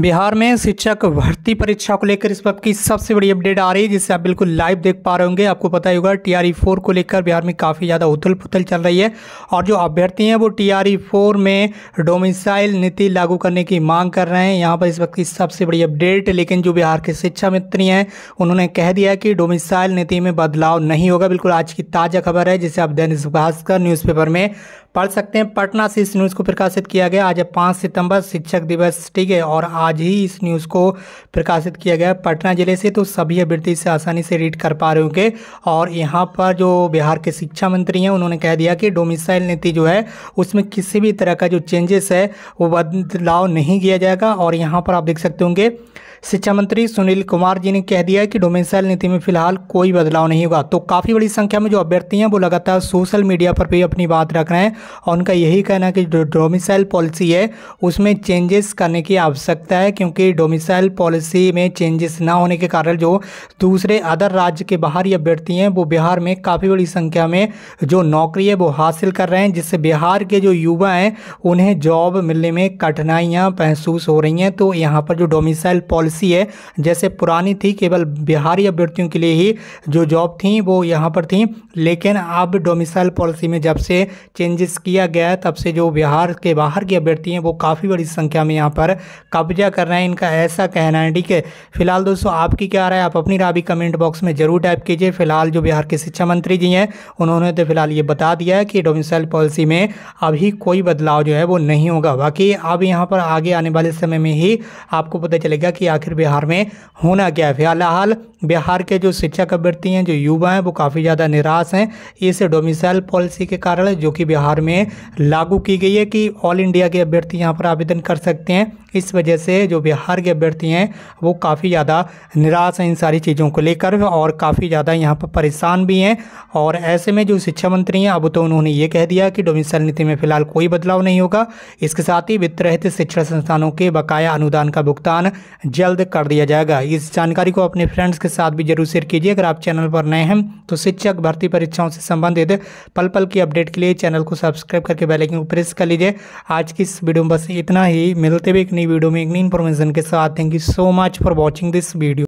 बिहार में शिक्षक भर्ती परीक्षा को लेकर इस वक्त की सबसे बड़ी अपडेट आ रही है जिसे आप बिल्कुल लाइव देख पा रहे होंगे आपको पता ही होगा टीआरई फोर को लेकर बिहार में काफ़ी ज़्यादा उथल पुथल चल रही है और जो अभ्यर्थी हैं वो टीआरई फोर में डोमिसाइल नीति लागू करने की मांग कर रहे हैं यहाँ पर इस वक्त की सबसे बड़ी अपडेट लेकिन जो बिहार के शिक्षा मित्री हैं उन्होंने कह दिया कि डोमिसाइल नीति में बदलाव नहीं होगा बिल्कुल आज की ताज़ा खबर है जिसे आप दैनिक भास्कर न्यूज़पेपर में पढ़ सकते हैं पटना से इस न्यूज़ को प्रकाशित किया गया आज पाँच सितंबर शिक्षक दिवस ठीक है और आज आज ही इस न्यूज़ को प्रकाशित किया गया पटना ज़िले से तो सभी अभ्यर्थी इसे आसानी से रीड कर पा रहे होंगे और यहाँ पर जो बिहार के शिक्षा मंत्री हैं उन्होंने कह दिया कि डोमिसाइल नीति जो है उसमें किसी भी तरह का जो चेंजेस है वो बदलाव नहीं किया जाएगा और यहाँ पर आप देख सकते होंगे शिक्षा मंत्री सुनील कुमार जी ने कह दिया है कि डोमेसाइल नीति में फिलहाल कोई बदलाव नहीं होगा तो काफ़ी बड़ी संख्या में जो अभ्यर्थी हैं वो लगातार सोशल मीडिया पर भी अपनी बात रख रहे हैं और उनका यही कहना है कि जो डोमिसाइल पॉलिसी है उसमें चेंजेस करने की आवश्यकता है क्योंकि डोमिसाइल पॉलिसी में चेंजेस ना होने के कारण जो दूसरे अदर राज्य के बाहरी अभ्यर्थी हैं वो बिहार में काफ़ी बड़ी संख्या में जो नौकरी है वो हासिल कर रहे हैं जिससे बिहार के जो युवा हैं उन्हें जॉब मिलने में कठिनाइयाँ महसूस हो रही हैं तो यहाँ पर जो डोमिसाइल पॉलिसी पॉलिसी है जैसे पुरानी थी केवल बिहारी अभ्यर्थियों के लिए ही जो जॉब थी वो यहाँ पर थी लेकिन अब डोमिसाइल पॉलिसी में जब से चेंजेस किया गया है तब से जो बिहार के बाहर के अभ्यर्थी हैं वो काफ़ी बड़ी संख्या में यहाँ पर कब्जा कर रहे हैं इनका ऐसा कहना है ठीक है फिलहाल दोस्तों आपकी क्या राय आप अपनी राय भी कमेंट बॉक्स में ज़रूर टाइप कीजिए फिलहाल जो बिहार के शिक्षा मंत्री जी हैं उन्होंने तो फिलहाल ये बता दिया है कि डोमिसाइल पॉलिसी में अभी कोई बदलाव जो है वो नहीं होगा बाकी अब यहाँ पर आगे आने वाले समय में ही आपको पता चलेगा कि आखिर बिहार में होना क्या है फिलहाल बिहार के जो शिक्षक अभ्यर्थी हैं जो युवा हैं वो काफ़ी ज़्यादा निराश हैं इस डोमिसाइल पॉलिसी के कारण जो कि बिहार में लागू की गई है कि ऑल इंडिया के अभ्यर्थी यहाँ पर आवेदन कर सकते हैं इस वजह से जो बिहार के अभ्यर्थी हैं वो काफ़ी ज़्यादा निराश हैं इन सारी चीज़ों को लेकर और काफ़ी ज़्यादा यहाँ पर परेशान भी हैं और ऐसे में जो शिक्षा मंत्री हैं अब तो उन्होंने ये कह दिया कि डोमिसल नीति में फिलहाल कोई बदलाव नहीं होगा इसके साथ ही वित्त रहित शिक्षा संस्थानों के बकाया अनुदान का भुगतान जल्द कर दिया जाएगा इस जानकारी को अपने फ्रेंड्स के साथ भी जरूर शेयर कीजिए अगर आप चैनल पर नए हैं तो शिक्षक भर्ती परीक्षाओं से संबंधित पल पल की अपडेट के लिए चैनल को सब्सक्राइब करके बेलाइकन को प्रेस कर लीजिए आज की इस वीडियो में बस इतना ही मिलते हुए एक नई वीडियो में एक नई इन्फॉर्मेशन के साथ thank you so much for watching this video